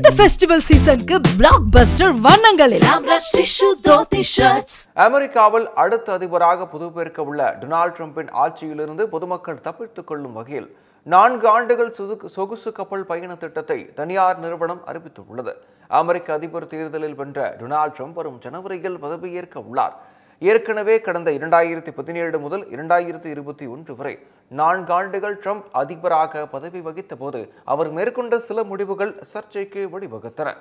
இந்த ஃபெஸ்டிவல் சீசனுக்கு பிளாக் பஸ்டர் வண்ணங்களில் அமெரிக்காவில் அடுத்த அதிபராக புதுப்பெருக்க உள்ள டொனால்ட் டிரம்பின் ஆட்சியிலிருந்து பொதுமக்கள் தப்பித்துக் கொள்ளும் வகையில் நான்கு ஆண்டுகள் சொகுசு கப்பல் பயண திட்டத்தை தனியார் நிறுவனம் அறிவித்துள்ளது அமெரிக்க அதிபர் தேர்தலில் வென்ற டொனால்ட் ட்ரம்ப் வரும் ஜனவரியில் பதவியேற்க உள்ளார் ஏற்கனவே கடந்த இரண்டாயிரத்தி பதினேழு முதல் இரண்டாயிரத்தி இருபத்தி ஒன்று வரை நான்காண்டுகள் ட்ரம்ப் அதிபராக பதவி வகித்த போது அவர் மேற்கொண்ட சில முடிவுகள் சர்ச்சைக்கு வழிவகுத்தன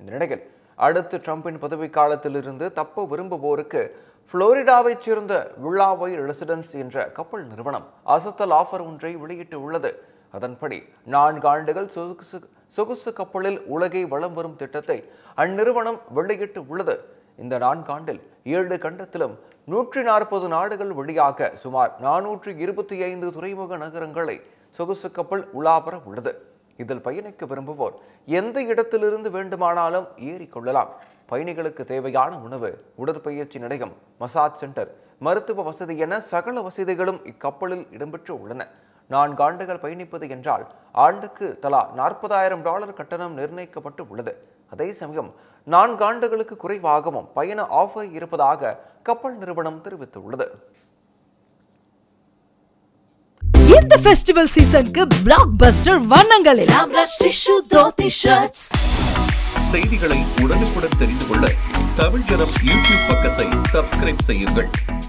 இந்த நிலையில் அடுத்து ட்ரம்பின் பதவி காலத்திலிருந்து தப்ப விரும்புவோருக்கு புளோரிடாவைச் சேர்ந்த விழாவை ரெசிடென்ஸ் என்ற கப்பல் நிறுவனம் அசத்தல் ஆஃபர் ஒன்றை வெளியிட்டு உள்ளது அதன்படி நான்கு ஆண்டுகள் சொகுசு சொகுசு கப்பலில் உலகை வளம் வரும் திட்டத்தை அந்நிறுவனம் வெளியிட்டு உள்ளது இந்த நான்காண்டில் ஏழு கண்டத்திலும் நூற்றி நாற்பது நாடுகள் வழியாக சுமார் நானூற்றி இருபத்தி ஐந்து துறைமுக நகரங்களை சொகுசு கப்பல் உலாபர உள்ளது இதில் பயணிக்க விரும்புவோர் எந்த இடத்திலிருந்து வேண்டுமானாலும் ஏறிக்கொள்ளலாம் பயணிகளுக்கு தேவையான உணவு உடற்பயிற்சி நிலையம் மசாஜ் சென்டர் மருத்துவ வசதி என சகல வசதிகளும் இக்கப்பலில் இடம்பெற்று உள்ளன நான்கு ஆண்டுகள் பயணிப்பது என்றால் ஆண்டுக்கு தலா நாற்பதாயிரம் டாலர் கட்டணம் நிர்ணயிக்கப்பட்டு உள்ளது அதே சமயம் நான்கு ஆண்டுகளுக்கு குறைவாகவும் பயண ஆஃபர் இருப்பதாக கப்பல் நிறுவனம் தெரிவித்துள்ளது இந்த ஃபெஸ்டிவல் சீசனுக்கு பிளாக் பஸ்டர் செய்திகளை உடனுக்குடன் தெரிந்து கொள்ள தமிழ் ஜனம் யூடியூப் பக்கத்தை சப்ஸ்கிரைப் செய்யுங்கள்